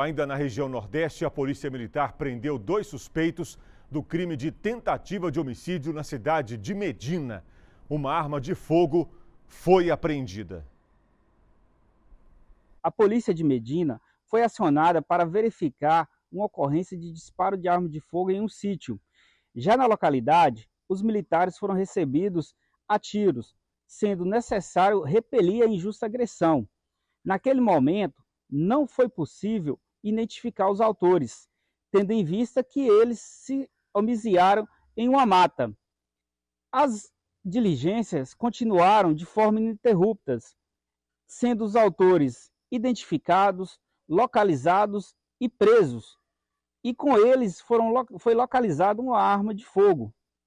Ainda na região Nordeste, a Polícia Militar prendeu dois suspeitos do crime de tentativa de homicídio na cidade de Medina. Uma arma de fogo foi apreendida. A Polícia de Medina foi acionada para verificar uma ocorrência de disparo de arma de fogo em um sítio. Já na localidade, os militares foram recebidos a tiros, sendo necessário repelir a injusta agressão. Naquele momento, não foi possível identificar os autores, tendo em vista que eles se homiziaram em uma mata. As diligências continuaram de forma ininterruptas, sendo os autores identificados, localizados e presos, e com eles foram, foi localizada uma arma de fogo,